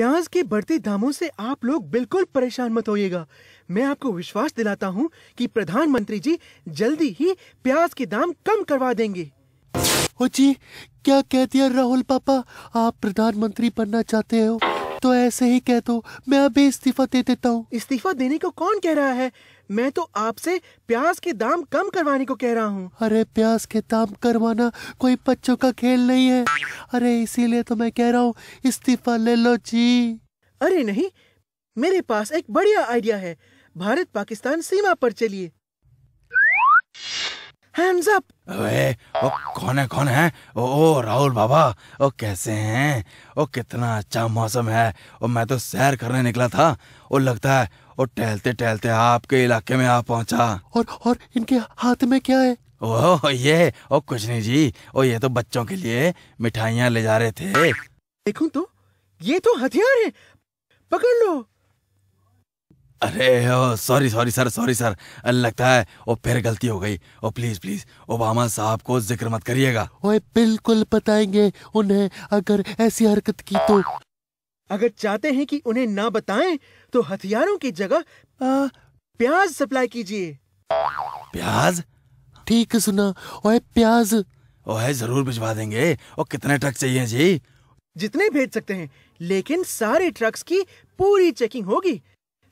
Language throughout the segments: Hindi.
प्याज के बढ़ते दामों से आप लोग बिल्कुल परेशान मत होइएगा मैं आपको विश्वास दिलाता हूँ कि प्रधानमंत्री जी जल्दी ही प्याज के दाम कम करवा देंगे जी क्या कह दिया राहुल पापा आप प्रधानमंत्री बनना चाहते हो तो ऐसे ही कह दो मैं अभी इस्तीफा दे देता हूँ इस्तीफा देने को कौन कह रहा है मैं तो आपसे प्याज के दाम कम करवाने को कह रहा हूँ अरे प्याज के दाम करवाना कोई बच्चों का खेल नहीं है अरे इसीलिए तो मैं कह रहा हूँ इस्तीफा ले लो जी अरे नहीं मेरे पास एक बढ़िया आइडिया है भारत पाकिस्तान सीमा पर चलिए हैंड्स अप अरे ओ कौन है कौन है ओ, ओ राहुल बाबा ओ कैसे हैं ओ कितना अच्छा मौसम है ओ मैं तो सैर करने निकला था ओ लगता है ओ टहलते टहलते आपके इलाके में आ पहुंचा और और इनके हाथ में क्या है ओह ये ओ कुछ नहीं जी ओ ये तो बच्चों के लिए मिठाइयाँ ले जा रहे थे देखो तो ये तो हथियार है पकड़ लो अरे sorry sorry sir sorry sir लगता है ओ फिर गलती हो गई ओ प्लीज प्लीज ओबामा साहब को जिक्र मत करिएगा ओए बिल्कुल बताएंगे उन्हें अगर ऐसी हरकत की तो अगर चाहते हैं कि उन्हें ना बताएं तो हथियारों की जगह आ, प्याज सप्लाई कीजिए प्याज ठीक सुना ओए प्याज ओए जरूर भिजवा देंगे और कितने ट्रक चाहिए जी जितने भेज सकते हैं लेकिन सारे ट्रक्स की पूरी चेकिंग होगी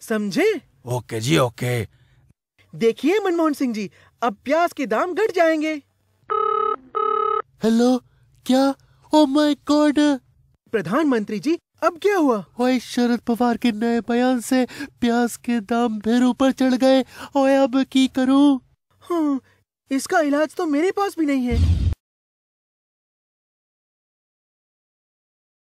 समझे ओके जी ओके देखिए मनमोहन सिंह जी अब प्याज के दाम घट जाएंगे हेलो क्या ओ माय गॉड प्रधानमंत्री जी अब क्या हुआ वही शरद पवार के नए बयान से प्याज के दाम फिर ऊपर चढ़ गए और अब की करूं हाँ, इसका इलाज तो मेरे पास भी नहीं है